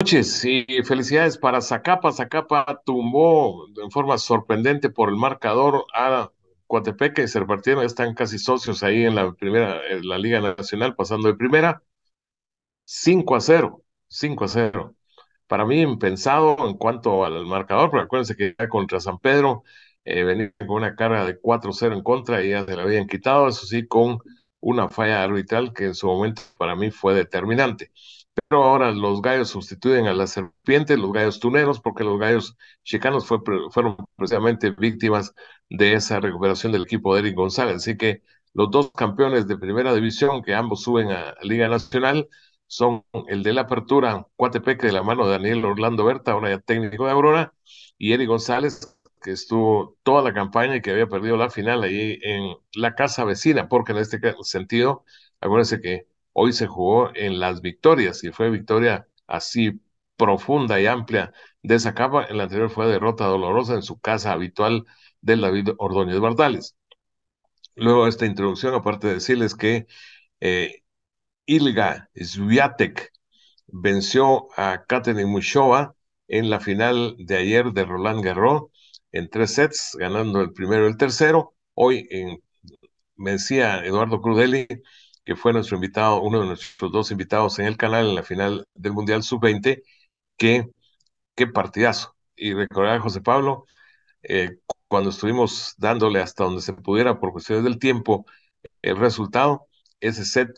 noches y felicidades para Zacapa. Zacapa tumbó en forma sorprendente por el marcador a Coatepeque y se repartieron. Están casi socios ahí en la primera, en la Liga Nacional, pasando de primera. 5 a 0, 5 a 0. Para mí, impensado en cuanto al marcador, pero acuérdense que ya contra San Pedro eh, con una carga de 4-0 en contra y ya se la habían quitado, eso sí, con una falla arbitral que en su momento para mí fue determinante pero ahora los gallos sustituyen a las serpientes, los gallos tuneros, porque los gallos chicanos fue, fueron precisamente víctimas de esa recuperación del equipo de Eric González. Así que los dos campeones de primera división, que ambos suben a Liga Nacional, son el de la apertura, Cuatepeque de la mano de Daniel Orlando Berta, ahora ya técnico de Aurora, y Eric González, que estuvo toda la campaña y que había perdido la final ahí en la casa vecina, porque en este sentido, acuérdense que hoy se jugó en las victorias y fue victoria así profunda y amplia de capa. En la anterior fue derrota dolorosa en su casa habitual de David Ordóñez Vardales. Luego esta introducción, aparte de decirles que eh, Ilga Sviatek venció a Katerin Mushova en la final de ayer de Roland Garros en tres sets, ganando el primero y el tercero. Hoy vencía Eduardo Crudeli que fue nuestro invitado, uno de nuestros dos invitados en el canal en la final del Mundial Sub-20, que qué partidazo. Y recordar a José Pablo, eh, cuando estuvimos dándole hasta donde se pudiera por cuestiones del tiempo, el resultado, ese set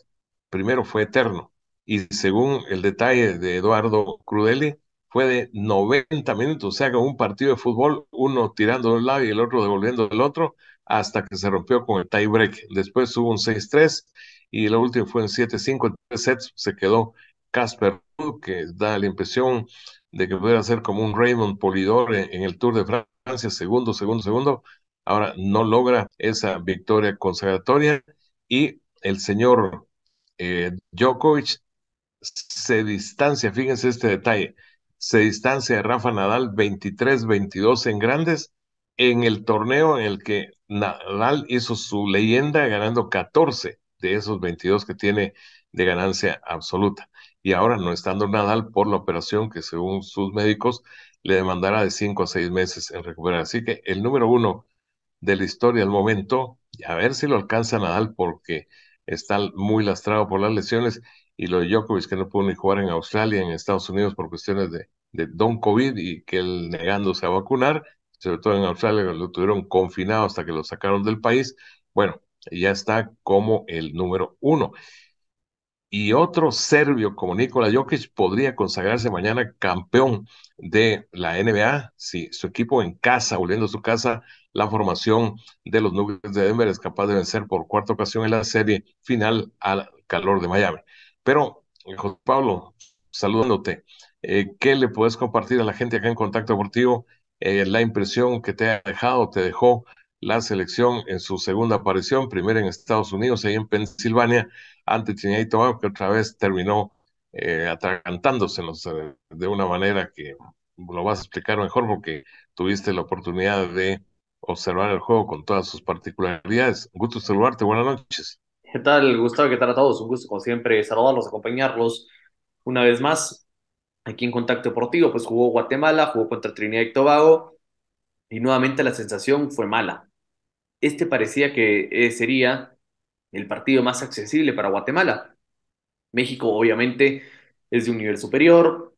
primero fue eterno. Y según el detalle de Eduardo Crudeli, fue de 90 minutos, o sea, que un partido de fútbol, uno tirando de un lado y el otro devolviendo del otro, hasta que se rompió con el tie break. Después hubo un 6-3 y la última fue en 7-5, tres sets se quedó Casper, que da la impresión de que pudiera ser como un Raymond Polidor en, el Tour de Francia, segundo, segundo, segundo. Ahora no logra esa victoria consagratoria y el señor eh, Djokovic se distancia, fíjense este detalle, se distancia de Rafa Nadal 23-22 en grandes en el torneo en el que Nadal hizo su leyenda ganando 14 de esos 22 que tiene de ganancia absoluta. Y ahora no estando Nadal por la operación que según sus médicos le demandará de 5 a 6 meses en recuperar. Así que el número uno de la historia al momento, a ver si lo alcanza Nadal porque está muy lastrado por las lesiones y lo de Djokovic que no pudo ni jugar en Australia, en Estados Unidos por cuestiones de, de don COVID y que él negándose a vacunar, sobre todo en Australia lo tuvieron confinado hasta que lo sacaron del país. Bueno, ya está como el número uno. Y otro serbio como Nikola Jokic podría consagrarse mañana campeón de la NBA si su equipo en casa, volviendo a su casa, la formación de los Nuggets de Denver es capaz de vencer por cuarta ocasión en la serie final al calor de Miami. Pero, eh, José Pablo, saludándote, eh, ¿qué le puedes compartir a la gente acá en Contacto Deportivo? Eh, la impresión que te ha dejado, te dejó la selección en su segunda aparición, primero en Estados Unidos y en Pensilvania, ante Trinidad y Tobago, que otra vez terminó eh, eh, de una manera que lo vas a explicar mejor porque tuviste la oportunidad de observar el juego con todas sus particularidades. Un gusto saludarte, buenas noches. ¿Qué tal, Gustavo? ¿Qué tal a todos? Un gusto, como siempre, saludarlos, acompañarlos una vez más aquí en Contacto Deportivo. Pues jugó Guatemala, jugó contra Trinidad y Tobago y nuevamente la sensación fue mala este parecía que eh, sería el partido más accesible para Guatemala. México obviamente es de un nivel superior,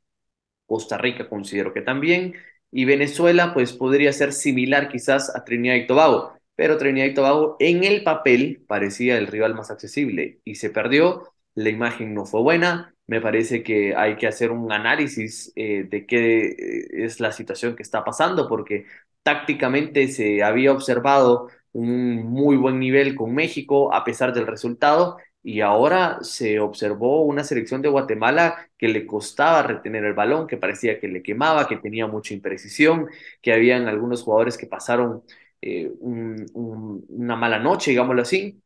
Costa Rica considero que también, y Venezuela pues podría ser similar quizás a Trinidad y Tobago, pero Trinidad y Tobago en el papel parecía el rival más accesible y se perdió, la imagen no fue buena, me parece que hay que hacer un análisis eh, de qué eh, es la situación que está pasando, porque tácticamente se había observado un muy buen nivel con México a pesar del resultado y ahora se observó una selección de Guatemala que le costaba retener el balón, que parecía que le quemaba, que tenía mucha imprecisión, que habían algunos jugadores que pasaron eh, una mala noche, digámoslo así,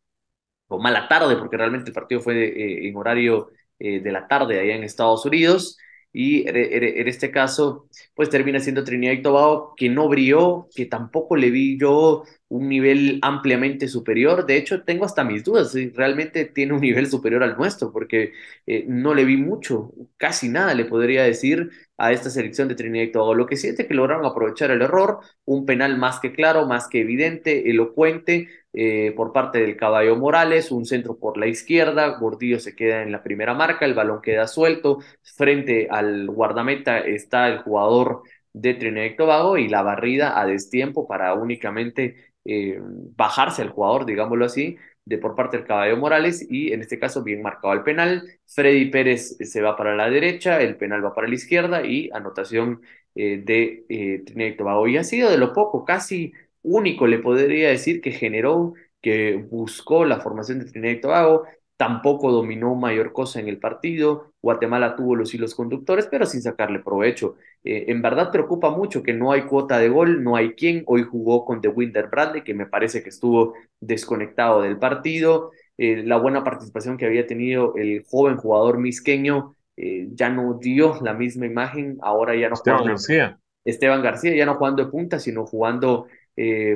o mala tarde, porque realmente el partido fue eh, en horario eh, de la tarde allá en Estados Unidos. Y en este caso, pues termina siendo Trinidad y Tobago, que no brilló, que tampoco le vi yo un nivel ampliamente superior. De hecho, tengo hasta mis dudas si realmente tiene un nivel superior al nuestro, porque eh, no le vi mucho, casi nada le podría decir a esta selección de Trinidad y Tobago. Lo que siente es que lograron aprovechar el error, un penal más que claro, más que evidente, elocuente eh, por parte del Caballo Morales, un centro por la izquierda, Gordillo se queda en la primera marca, el balón queda suelto, frente al guardameta está el jugador de Trinidad y Tobago y la barrida a destiempo para únicamente eh, bajarse al jugador, digámoslo así, de por parte del Caballo Morales y en este caso bien marcado el penal. Freddy Pérez eh, se va para la derecha, el penal va para la izquierda y anotación eh, de Trinidad y Tobago. Y ha sido de lo poco, casi único, le podría decir, que generó, que buscó la formación de Trinidad y Tobago tampoco dominó mayor cosa en el partido. Guatemala tuvo los hilos conductores, pero sin sacarle provecho. Eh, en verdad preocupa mucho que no hay cuota de gol, no hay quien. Hoy jugó con The Winter Bradley, que me parece que estuvo desconectado del partido. Eh, la buena participación que había tenido el joven jugador misqueño eh, ya no dio la misma imagen. Ahora ya no Esteban García. Esteban García ya no jugando de punta, sino jugando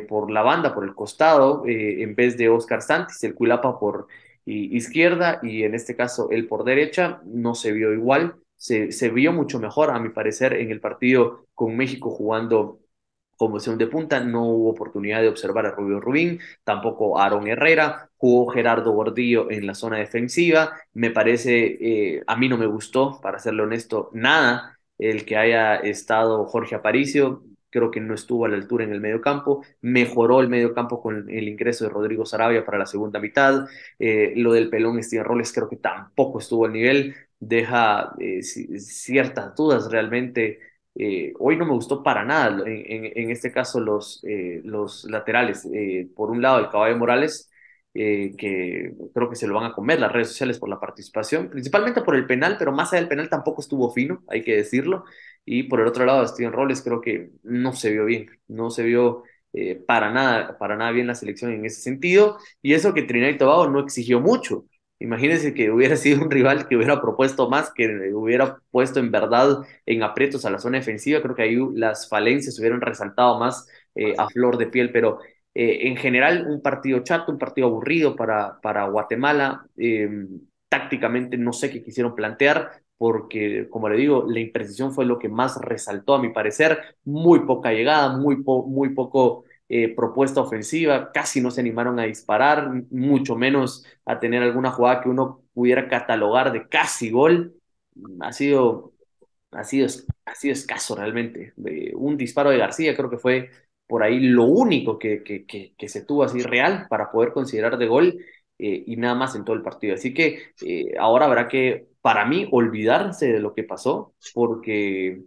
por la banda, por el costado, en vez de Oscar Santis, el culapa por y izquierda y en este caso el por derecha, no se vio igual, se, se vio mucho mejor a mi parecer en el partido con México jugando como opción de punta, no hubo oportunidad de observar a Rubio Rubín, tampoco a Aaron Herrera, jugó Gerardo Gordillo en la zona defensiva, me parece, eh, a mí no me gustó, para serle honesto, nada el que haya estado Jorge Aparicio, creo que no estuvo a la altura en el medio campo, mejoró el medio campo con el ingreso de Rodrigo Sarabia para la segunda mitad, eh, lo del pelón Steven Roles creo que tampoco estuvo al nivel, deja eh, ciertas dudas realmente. Eh, hoy no me gustó para nada, en, en, este caso los, los laterales, por un lado el caballo Morales, que creo que se lo van a comer las redes sociales por la participación, principalmente por el penal, pero más allá del penal tampoco estuvo fino, hay que decirlo. Y por el otro lado, Steven Robles creo que no se vio bien, no se vio eh, para, nada, para nada bien la selección en ese sentido. Y eso que Trinidad y Tobago no exigió mucho. Imagínense que hubiera sido un rival que hubiera propuesto más, que hubiera puesto en verdad en aprietos a la zona defensiva. Creo que ahí las falencias hubieran resaltado más eh, a flor de piel, pero eh, en general un partido chato, un partido aburrido para, para Guatemala em, tácticamente no sé qué quisieron plantear, porque, como le digo, la imprecisión fue lo que más resaltó, a mi parecer. Muy poca llegada, muy, muy poco eh, propuesta ofensiva, casi no se animaron a disparar, mucho menos a tener alguna jugada que uno pudiera catalogar de casi gol. Ha sido, ha sido, ha sido escaso realmente. un disparo de García creo que fue por ahí lo único que, que, que, se tuvo así real para poder considerar de gol. Eh, y nada más en todo el partido. Así que eh, ahora habrá que para mí, olvidarse de lo que pasó, porque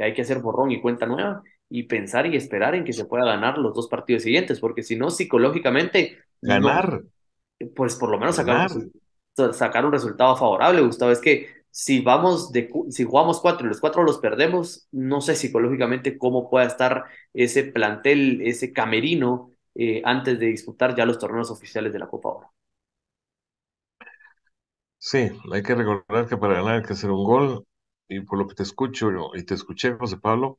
hay que hacer borrón y cuenta nueva y pensar y esperar en que se pueda ganar los dos partidos siguientes, porque si no, psicológicamente... Ganar. pues por lo menos sacar, un resultado favorable, Gustavo. Es que si vamos de, si jugamos cuatro y los cuatro los perdemos, no sé psicológicamente cómo pueda estar ese plantel, ese camerino eh, antes de disputar ya los torneos oficiales de la Copa Oro. Sí, hay que recordar que para ganar hay que hacer un gol y por lo que te escucho y te escuché, José Pablo,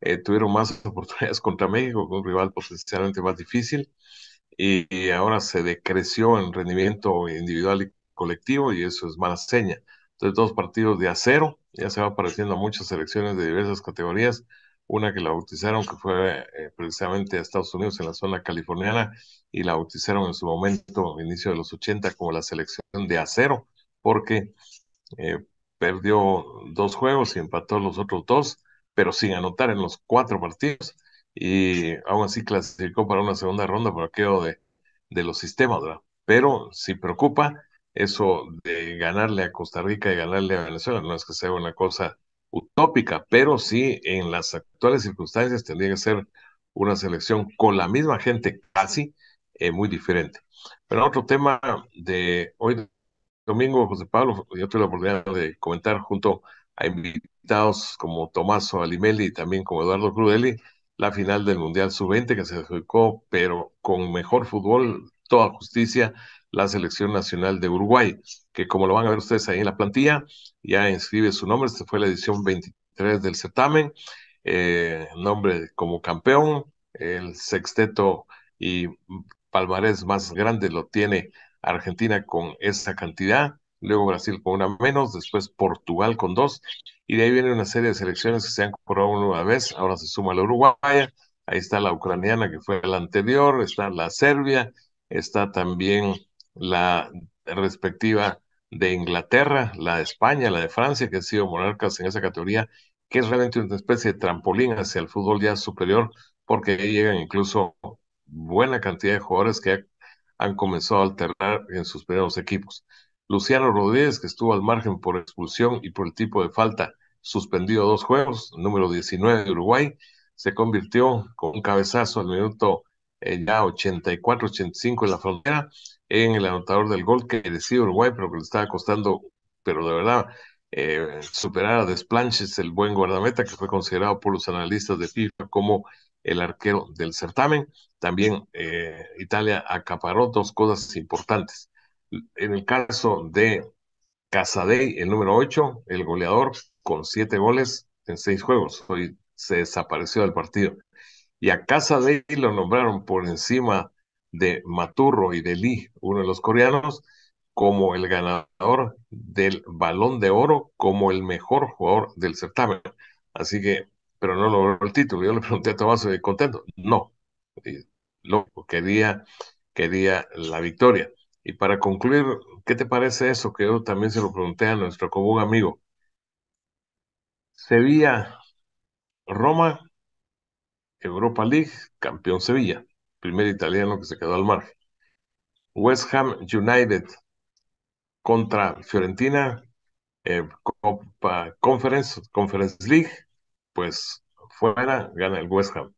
eh, tuvieron más oportunidades contra México, con un rival potencialmente más difícil y, ahora se decreció en rendimiento individual y colectivo y eso es mala seña. Entonces, dos partidos de acero, ya se va apareciendo a muchas selecciones de diversas categorías, una que la bautizaron que fue eh, precisamente a Estados Unidos en la zona californiana y la bautizaron en su momento, inicio de los 80, como la selección de acero porque eh, perdió dos juegos y empató los otros dos, pero sin anotar en los cuatro partidos y aún así clasificó para una segunda ronda por aquello de, de los sistemas, ¿verdad? Pero si preocupa eso de ganarle a Costa Rica y ganarle a Venezuela, no es que sea una cosa utópica, pero sí en las actuales circunstancias tendría que ser una selección con la misma gente casi eh, muy diferente. Pero otro tema de hoy domingo, José Pablo, yo tuve la oportunidad de comentar junto a invitados como Tomaso Alimeli y también como Eduardo Crudeli la final del Mundial Sub-20 que se dedicó, pero con mejor fútbol, toda justicia, la Selección Nacional de Uruguay, que como lo van a ver ustedes ahí en la plantilla, ya inscribe su nombre, esta fue la edición 23 del certamen, eh, nombre como campeón, el sexteto y palmarés más grande lo tiene Argentina con esa cantidad, luego Brasil con una menos, después Portugal con dos, y de ahí viene una serie de selecciones que se han comprobado una vez, ahora se suma la uruguaya, ahí está la ucraniana que fue la anterior, está la Serbia, está también la respectiva de Inglaterra, la de España, la de Francia, que han sido monarcas en esa categoría, que es realmente una especie de trampolín hacia el fútbol ya superior, porque ahí llegan incluso buena cantidad de jugadores que han comenzado a alternar en sus primeros equipos. Luciano Rodríguez, que estuvo al margen por expulsión y por el tipo de falta, suspendido dos juegos, número 19 de Uruguay, se convirtió con un cabezazo al minuto eh, ya 84-85 en la frontera en el anotador del gol que decía Uruguay, pero que le estaba costando, pero de verdad, eh, superar a Desplanches, el buen guardameta que fue considerado por los analistas de FIFA como el arquero del certamen. También eh, Italia acaparó dos cosas importantes. En el caso de Casadei, el número ocho, el goleador, con siete goles en seis juegos. Hoy se desapareció del partido. Y a Casadei lo nombraron por encima de Maturro y de Lee, uno de los coreanos, como el ganador del balón de oro, como el mejor jugador del certamen. Así que pero no logró el título. Yo le pregunté a Tomás, ¿contento? No, loco, quería, quería la victoria. Y para concluir, ¿qué te parece eso? Que yo también se lo pregunté a nuestro común amigo. Sevilla, Roma, Europa League, campeón Sevilla, primer italiano que se quedó al margen. West Ham United contra Fiorentina, eh, Copa Conference, Conference League, pues fuera gana el West Ham.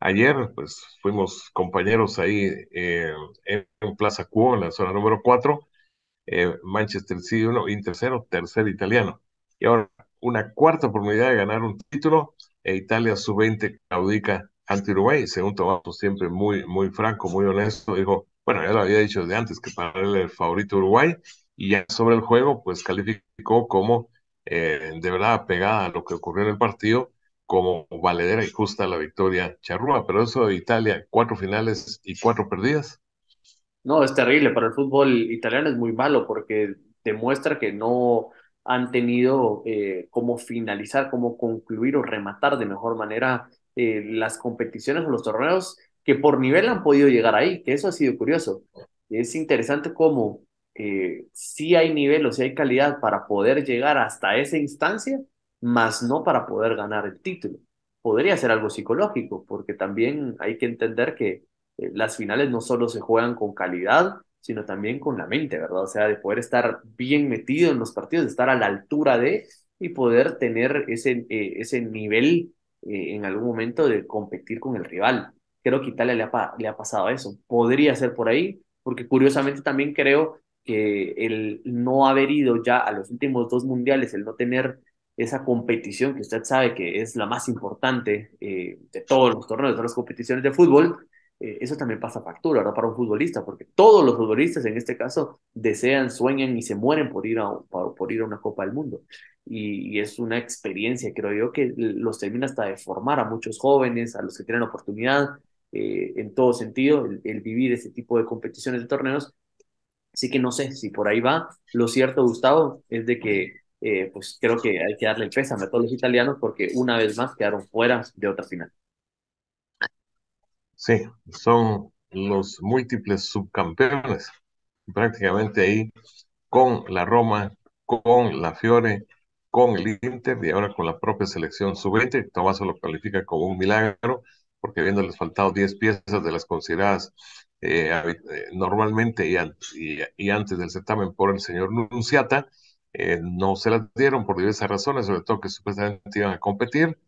Ayer, pues fuimos compañeros ahí eh, en, Plaza Cuo, en la zona número 4, eh, Manchester City 1, Inter tercero, tercer italiano. Y ahora una cuarta oportunidad de ganar un título. E Italia sub-20 Caudica, ante Uruguay, según Tomaso, siempre muy, muy franco, muy honesto. Dijo, bueno, ya lo había dicho de antes, que para él el favorito Uruguay. Y ya sobre el juego, pues calificó como eh, de verdad pegada a lo que ocurrió en el partido, como valedera y justa la victoria charrúa. Pero eso de Italia, cuatro finales y cuatro perdidas. No, es terrible. Para el fútbol italiano es muy malo porque demuestra que no han tenido eh, cómo finalizar, cómo concluir o rematar de mejor manera eh, las competiciones o los torneos que por nivel han podido llegar ahí, que eso ha sido curioso. Es interesante cómo eh, si hay nivel o si hay calidad para poder llegar hasta esa instancia, más no para poder ganar el título. Podría ser algo psicológico, porque también hay que entender que eh, las finales no solo se juegan con calidad, sino también con la mente, ¿verdad? O sea, de poder estar bien metido en los partidos, de estar a la altura de y poder tener ese, eh, ese nivel en algún momento de competir con el rival. Creo que Italia le ha, le ha pasado eso. Podría ser por ahí, porque curiosamente también creo que eh, el no haber ido ya a los últimos dos mundiales, el no tener esa competición que usted sabe que es la más importante eh, de todos los torneos, de todas las competiciones de fútbol, eh, eso también pasa factura ¿verdad? para un futbolista, porque todos los futbolistas en este caso desean, sueñan y se mueren por ir a, por, ir a una Copa del Mundo. Y, es una experiencia, creo yo, que los termina hasta de formar a muchos jóvenes, a los que tienen oportunidad, en todo sentido, el, vivir ese tipo de competiciones de torneos Así que no sé si por ahí va. Lo cierto, Gustavo, es de que eh, pues creo que hay que darle el a todos los italianos porque una vez más quedaron fuera de otra final. Sí, son los múltiples subcampeones, prácticamente ahí con la Roma, con la Fiore, con el Inter y ahora con la propia selección sub-20. Tomás lo califica como un milagro porque habiéndoles faltado 10 piezas de las consideradas eh, eh, normalmente y, y, antes del certamen por el señor Nunciata. Eh, no se las dieron por diversas razones, sobre todo que supuestamente iban a competir.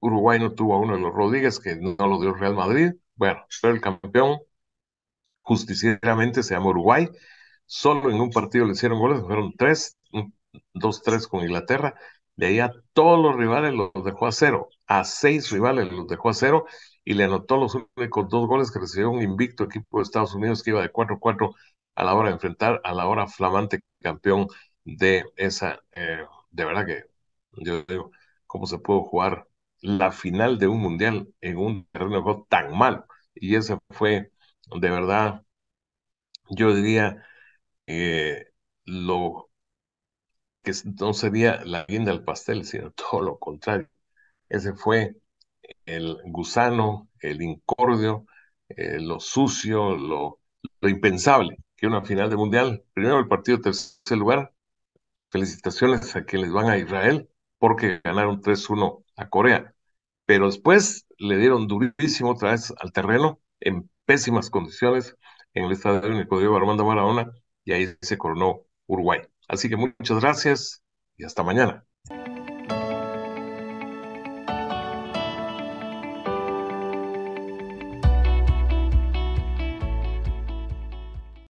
Uruguay no tuvo a uno de los Rodríguez, que no lo dio Real Madrid. Bueno, pero el campeón justicieramente se llama Uruguay. Solo en un partido le hicieron goles, fueron tres, dos, tres con Inglaterra. De ahí a todos los rivales los dejó a cero, a seis rivales los dejó a cero y le anotó los únicos dos goles que recibió un invicto equipo de Estados Unidos que iba de 4-4 a la hora de enfrentar a la hora flamante campeón de esa, eh, de verdad que yo digo, ¿cómo se puede jugar la final de un mundial en un terreno tan malo? Y ese fue, de verdad, yo diría, eh, lo que no sería la guinda del pastel, sino todo lo contrario. Ese fue el gusano, el incordio, eh, lo sucio, lo, impensable, que una final de mundial. Primero el partido tercer lugar. Felicitaciones a les van a Israel porque ganaron 3-1 a Corea. Pero después le dieron durísimo otra vez al terreno en pésimas condiciones en el Estadio Único de Armando Maradona y ahí se coronó Uruguay. Así que muchas gracias y hasta mañana.